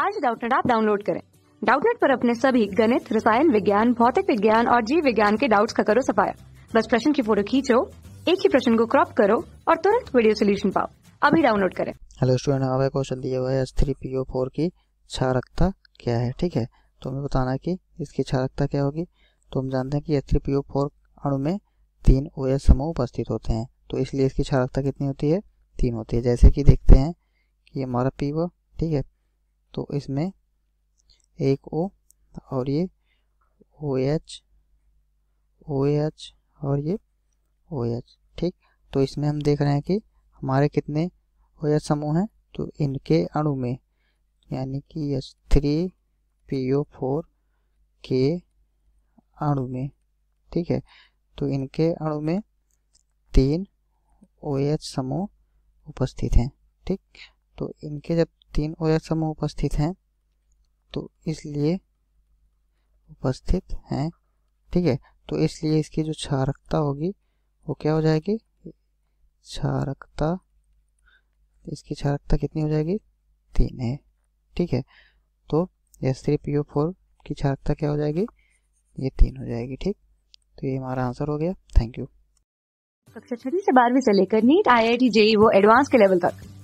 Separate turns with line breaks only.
आज डाउटनेट आप डाउनलोड करें डाउटनेट पर अपने सभी गणित रसायन विज्ञान भौतिक विज्ञान और जीव विज्ञान के डाउट्स का करो सफाया बस प्रश्न की फोटो खींचो एक ही प्रश्न को क्रॉप करो और तुरंत वीडियो सोल्यूशन पाओ अभी डाउनलोड करें
हेलो स्टूडेंट हमारा क्वेश्चन दिया हुआ है S three P O four की क्षारकता क्या है ठीक है तो हमें बताना है कि इसकी क्षारकता क्या होगी तो हम जानते हैं कि S three P O four अणु में तीन ओ एस समूह उपस्थित होते हैं तो इसलिए इसकी क्षारकता कितनी होती है तीन होती है जैसे कि देखते हैं कि हमारा पी ओ ठीक है तो इसमें एक ओ और ये ओ एच ओ एच और ये ओ एच ठीक तो इसमें हम देख रहे हैं कि हमारे कितने ओ एच समूह हैं तो इनके अणु में यानी कि H three P O four के अणु में ठीक है तो इनके अणु में तीन ओ एच समूह उपस्थित हैं ठीक तो इनके जब तीन ओ समूह उपस्थित हैं तो इसलिए उपस्थित हैं ठीक है तो इसलिए इसकी जो क्षारकता होगी वो क्या हो जाएगी क्षारकता इसकी क्षारकता कितनी हो जाएगी तीन है ठीक है तो S three P O four की क्षारकता क्या हो जाएगी ये तीन हो जाएगी ठीक तो ये हमारा आंसर हो गया थैंक यू
कक्षा छठी से बारहवीं से लेकर NEET I I T JEE वो एडवांस के लेवल तक